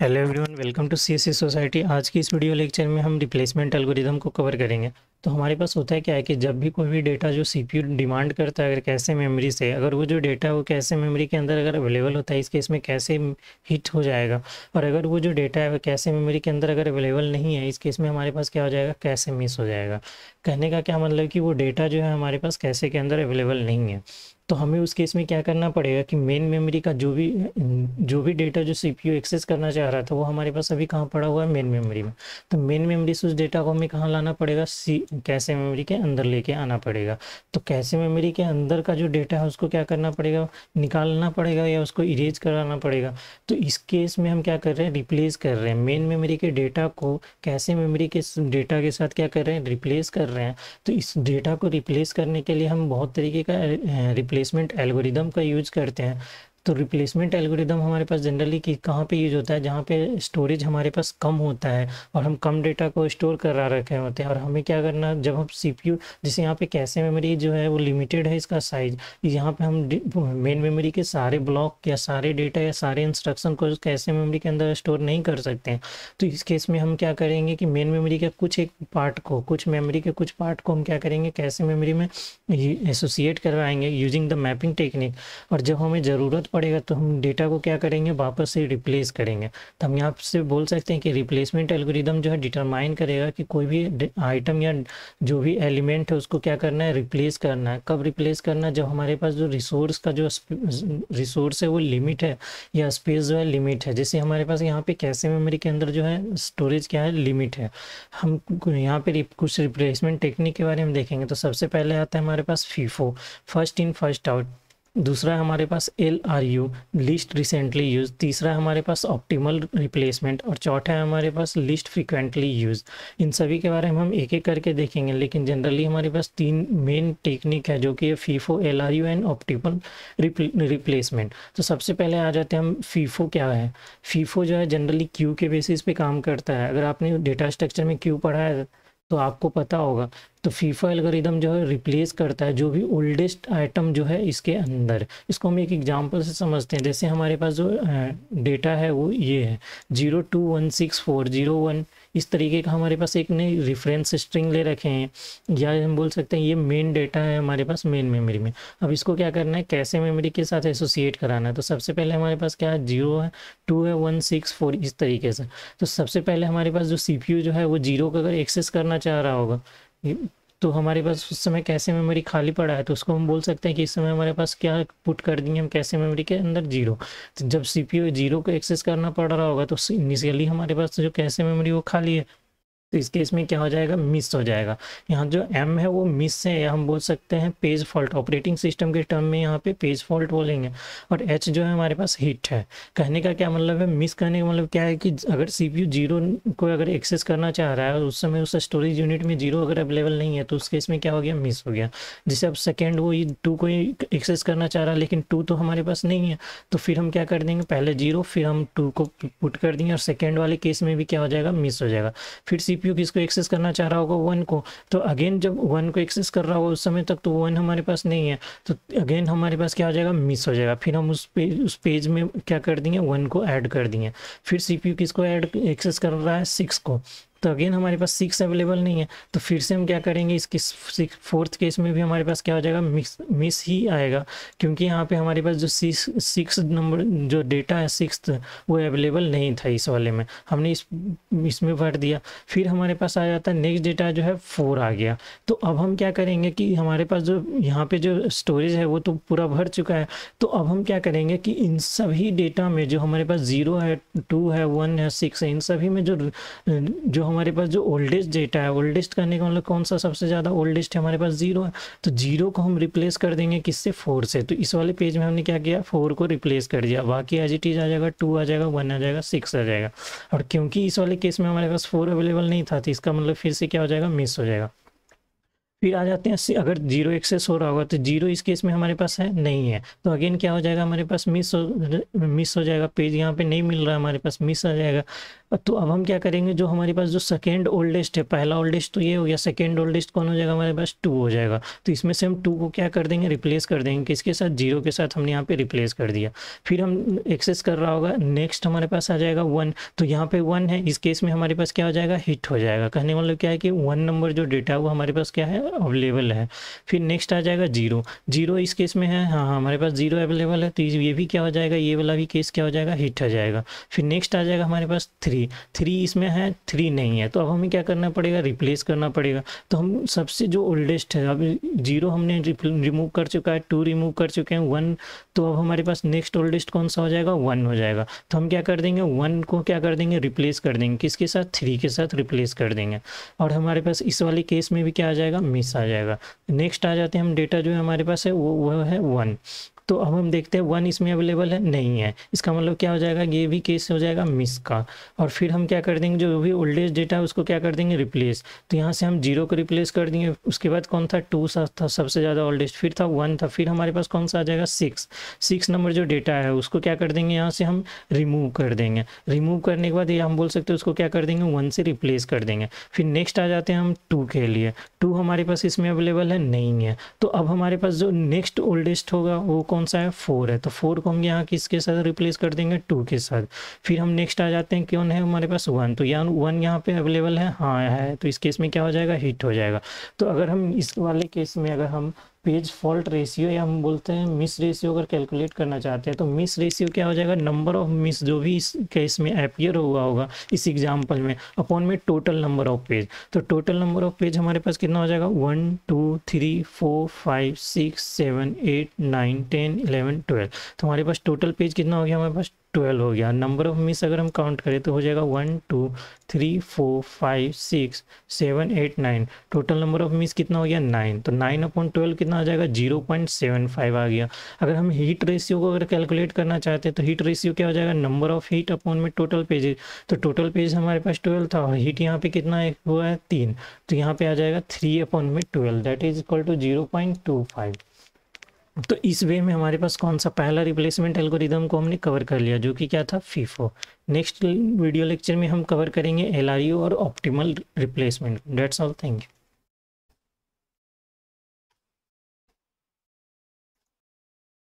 hello everyone welcome to CSC society आज की इस वीडियो लेक्चर में हम रिप्लेसमेंट एल्गोरिथम को कवर करेंगे तो हमारे पास होता है क्या है कि जब भी कोई भी डेटा जो सीपीयू डिमांड करता है अगर कैसे मेमोरी से अगर वो जो डेटा है वो कैसे मेमोरी के अंदर अगर अवेलेबल होता है इस केस में कैसे हिट हो जाएगा और अगर वो जो डेटा है वो कैसे मेमोरी के अंदर अगर अवेलेबल नहीं है इस केस में हमारे पास क्या हो जाएगा कैसे मिस हो जाएगा कहने का क्या मतलब कि वो डेटा जो है हमारे पास कैसे के अंदर अवेलेबल नहीं है तो हमें उस केस में क्या करना पड़ेगा कि मेन मेमोरी का जो भी जो भी डेटा जो सीपीयू एक्सेस करना चाह रहा था वो हमारे पास अभी कहाँ पड़ा हुआ है मेन मेमोरी में तो मेन मेमोरी से उस डेटा को हमें कहाँ लाना पड़ेगा सी कैसे मेमोरी के अंदर लेके आना पड़ेगा तो कैसे मेमोरी के अंदर का जो डेटा है उसको क्या करना पड़ेगा निकालना पड़ेगा या उसको इरेज कराना पड़ेगा तो इस केस में हम क्या कर रहे हैं रिप्लेस कर रहे हैं मेन मेमोरी के डेटा को कैसे मेमोरी के डेटा के साथ क्या कर रहे हैं रिप्लेस कर रहे हैं तो इस डेटा को रिप्लेस करने के लिए हम बहुत तरीके का रिप्लेसमेंट एल्गोरिदम का यूज करते हैं तो रिप्लेसमेंट एल्गोरिदम हमारे पास जनरली कि कहाँ पे यूज होता है जहाँ पे स्टोरेज हमारे पास कम होता है और हम कम डेटा को स्टोर करा रखे होते हैं और हमें क्या करना जब हम सीपीयू जैसे यहाँ पे कैसे मेमोरी जो है वो लिमिटेड है इसका साइज यहाँ पे हम मेन मेमोरी के सारे ब्लॉक या सारे डेटा या सारे इंस्ट्रक्शन को कैसे मेमोरी के अंदर स्टोर नहीं कर सकते हैं तो इस केस में हम क्या करेंगे कि मेन मेमोरी के कुछ एक पार्ट को कुछ मेमोरी के कुछ पार्ट को हम क्या करेंगे कैसे मेमोरी में एसोसिएट करवाएंगे यूजिंग द मैपिंग टेक्निक और जब हमें ज़रूरत पड़ेगा तो हम डेटा को क्या करेंगे वापस से रिप्लेस करेंगे तो हम यहाँ से बोल सकते हैं कि रिप्लेसमेंट एल्गोरिदम जो है डिटरमाइन करेगा कि कोई भी आइटम या जो भी एलिमेंट है उसको क्या करना है रिप्लेस करना है कब रिप्लेस करना है जब हमारे पास जो रिसोर्स का जो रिसोर्स है वो लिमिट है या स्पेस जो है लिमिट है जैसे हमारे पास यहाँ पे कैसे मेमोरी के अंदर जो है स्टोरेज क्या है लिमिट है हम यहाँ पे कुछ रिप्लेसमेंट टेक्निक के बारे में देखेंगे तो सबसे पहले आता है हमारे पास FIFO first in first out दूसरा हमारे पास L R U least recently use तीसरा हमारे पास ऑप्टिमल रिप्लेसमेंट और चौथा है हमारे पास लिस्ट फ्रिक्वेंटली यूज इन सभी के बारे में हम एक एक करके देखेंगे लेकिन जनरली हमारे पास तीन मेन टेक्निक है जो कि है FIFO L R U and optimal replacement तो सबसे पहले आ जाते हैं हम फीफो क्या है फीफो जो है जनरली क्यू के बेसिस पे काम करता है अगर आपने डेटा स्ट्रक्चर में क्यू पढ़ा है तो आपको पता होगा तो फीफा एल्गोरिदम जो है रिप्लेस करता है जो भी ओल्डेस्ट आइटम जो है इसके अंदर इसको हम एक एग्जांपल से समझते हैं जैसे हमारे पास जो डेटा है वो ये है zero two one six four zero one इस तरीके का हमारे पास एक नई रेफरेंस स्ट्रिंग ले रखे हैं या हम बोल सकते हैं ये मेन डेटा है हमारे पास मेन मेमोरी में अब इसको क्या करना है कैसे मेमोरी के साथ एसोसिएट कराना है तो सबसे पहले हमारे पास क्या है जीरो है टू है वन सिक्स फोर इस तरीके से तो सबसे पहले हमारे पास जो सी जो है वो जीरो का अगर एक्सेस करना चाह रहा होगा तो हमारे पास उस समय कैसे मेमोरी खाली पड़ा है तो उसको हम बोल सकते हैं कि इस समय हमारे पास क्या पुट कर दिए हम कैसे मेमोरी के अंदर जीरो तो जब सी पी जीरो को एक्सेस करना पड़ रहा होगा तो इनिशियली हमारे पास जो कैसे मेमोरी वो खाली है तो इस केस में क्या हो जाएगा मिस हो जाएगा यहाँ जो एम है वो मिस है या हम बोल सकते हैं पेज फॉल्ट ऑपरेटिंग सिस्टम के टर्म में यहाँ पे पेज फॉल्ट बोलेंगे और एच जो है हमारे पास हिट है कहने का क्या मतलब है मिस करने का मतलब क्या है कि अगर सी पी जीरो को अगर एक्सेस करना चाह रहा है और उस समय उस स्टोरेज यूनिट में जीरो अगर अवेलेबल नहीं है तो उस केस में क्या हो गया मिस हो गया जैसे अब सेकेंड वो टू को एक्सेस करना चाह रहा है लेकिन टू तो हमारे पास नहीं है तो फिर हम क्या कर देंगे पहले जीरो फिर हम टू को पुट कर देंगे और सेकेंड वाले केस में भी क्या हो जाएगा मिस हो जाएगा फिर सी सीपीयू किसको एक्सेस करना चाह रहा होगा वन को तो अगेन जब वन को एक्सेस कर रहा होगा उस समय तक तो वन हमारे पास नहीं है तो अगेन हमारे पास क्या हो जाएगा मिस हो जाएगा फिर हम उस पेज उस पेज में क्या कर देंगे वन को ऐड कर देंगे फिर सीपीयू किसको ऐड एक्सेस कर रहा है सिक्स को तो अगेन हमारे पास सिक्स अवेलेबल नहीं है तो फिर से हम क्या करेंगे इसकी सिक्स फोर्थ केस में भी हमारे पास क्या हो जाएगा मिस मिस ही आएगा क्योंकि यहाँ पे हमारे पास जो सिक्स सिक्स नंबर जो डेटा है सिक्स वो अवेलेबल नहीं था इस वाले में हमने इस इसमें भर दिया फिर हमारे पास आ जाता है नेक्स्ट डेटा जो है फोर आ गया तो अब हम क्या करेंगे कि हमारे पास जो यहाँ पर जो स्टोरेज है वो तो पूरा भर चुका है तो अब हम क्या करेंगे कि इन सभी डेटा में जो हमारे पास ज़ीरो है टू है वन है सिक्स है इन सभी में जो जो हमारे पास जो ओल्डेस्ट डेटा है ओल्डेस्ट करने का मतलब कौन सा सबसे ज़्यादा ओल्डेस्ट है हमारे पास जीरो है तो जीरो को हम रिप्लेस कर देंगे किससे फोर से तो इस वाले पेज में हमने क्या किया फोर को रिप्लेस कर दिया बाकी एज इट इज आ जाएगा टू आ जाएगा वन आ जाएगा सिक्स आ जाएगा और क्योंकि इस वाले केस में हमारे पास फोर अवेलेबल नहीं था तो इसका मतलब फिर से क्या हो जाएगा मिस हो जाएगा फिर आ जाते हैं अगर जीरो एक्सेस हो रहा होगा तो जीरो इस केस में हमारे पास है नहीं है तो अगेन क्या हो जाएगा हमारे पास मिस हो मिस हो जाएगा पेज यहाँ पे नहीं मिल रहा हमारे पास मिस आ जाएगा तो अब हम क्या करेंगे जो हमारे पास जो सेकेंड ओल्डेस्ट है पहला ओल्डेस्ट तो ये हो गया सेकेंड ओल्डेस्ट कौन हो जाएगा हमारे पास टू हो जाएगा तो इसमें से हम टू को क्या कर देंगे रिप्लेस कर देंगे किसके साथ जीरो के साथ हमने यहाँ पे रिप्लेस कर दिया फिर हम एक्सेस कर रहा होगा नेक्स्ट हमारे पास आ जाएगा वन तो यहाँ पे वन है इस केस में हमारे पास क्या हो जाएगा हिट हो जाएगा कहने मतलब क्या है कि वन नंबर जो डेटा है वो हमारे पास क्या है अवेलेबल है फिर नेक्स्ट आ जाएगा जीरो जीरो इस केस में है हाँ हमारे पास जीरो अवेलेबल है तो ये भी क्या हो जाएगा ये वाला भी केस क्या हो जाएगा हिट हो जाएगा फिर नेक्स्ट आ जाएगा हमारे पास थ्री थ्री इसमें है थ्री नहीं है तो अब हमें क्या करना पड़ेगा रिप्लेस करना पड़ेगा तो हम सबसे जो ओल्डेस्ट है अब जीरो हमने रिमूव कर चुका है टू रिमूव कर चुके हैं वन तो अब हमारे पास नेक्स्ट ओल्डेस्ट कौन सा हो जाएगा वन हो जाएगा तो हम क्या कर देंगे वन को क्या कर देंगे रिप्लेस कर देंगे किसके साथ थ्री के साथ रिप्लेस कर देंगे और हमारे पास इस वाले केस में भी क्या आ जाएगा मिस आ जाएगा नेक्स्ट आ जाते हैं हम डेटा जो है हमारे पास है वो वो है वन तो अब हम देखते हैं वन इसमें अवेलेबल है नहीं है इसका मतलब क्या हो जाएगा ये भी केस हो जाएगा मिस का और फिर हम क्या कर देंगे जो भी ओल्डेज डेटा है उसको क्या कर देंगे रिप्लेस तो यहाँ से हम जीरो को रिप्लेस कर देंगे उसके बाद कौन था टू सा था सबसे ज़्यादा ओल्डेज फिर था वन था फिर हमारे पास कौन सा आ जाएगा सिक्स सिक्स नंबर जो डेटा है उसको क्या कर देंगे यहाँ से हम रिमूव कर देंगे रिमूव करने के बाद ये हम बोल सकते हैं उसको क्या कर देंगे वन से रिप्लेस कर देंगे फिर नेक्स्ट आ जाते हैं हम टू के लिए टू हमारे पास इसमें अवेलेबल है नहीं है तो अब हमारे पास जो नेक्स्ट ओल्डेस्ट होगा वो कौन कौन सा है फोर है तो फोर को हम यहाँ किसके साथ रिप्लेस कर देंगे टू के साथ फिर हम नेक्स्ट आ जाते हैं क्यों है हमारे पास वन तो यहाँ वन यहाँ पे अवेलेबल है हाँ है तो इस केस में क्या हो जाएगा हिट हो जाएगा तो अगर हम इस वाले केस में अगर हम पेज फॉल्ट रेशियो या हम बोलते हैं मिस रेशियो अगर कैलकुलेट करना चाहते हैं तो मिस रेशियो क्या हो जाएगा नंबर ऑफ मिस जो भी इस केस में अपियर हुआ होगा इस एग्जाम्पल में अपॉन में टोटल नंबर ऑफ पेज तो टोटल नंबर ऑफ पेज हमारे पास कितना हो जाएगा one two three four five six seven eight nine ten eleven twelve तो हमारे पास टोटल पेज कितना हो गया हमारे पास ट्वेल्व हो गया नंबर ऑफ मिस अगर हम काउंट करें तो हो जाएगा one two three four five six seven eight nine total number of miss कितना हो गया नाइन तो नाइन अपॉन ट्वेल्व कितना आ जाएगा जीरो पॉइंट सेवन फाइव आ गया अगर हम हीट रेशियो को अगर कैलकुलेट करना चाहते हैं तो हीट रेशियो क्या हो जाएगा नंबर ऑफ हीट अपॉन में टोटल पेजेज तो टोटल पेज हमारे पास ट्वेल्व था और हीट यहाँ पे कितना हुआ है तीन तो यहाँ पे आ जाएगा थ्री अपॉन में twelve that is equal to zero point two five तो इस वे में हमारे पास कौन सा पहला रिप्लेसमेंट एल्गोरिदम को हमने कवर कर लिया जो कि क्या था फीफो नेक्स्ट वीडियो लेक्चर में हम कवर करेंगे एल और optimal replacement that's all thank you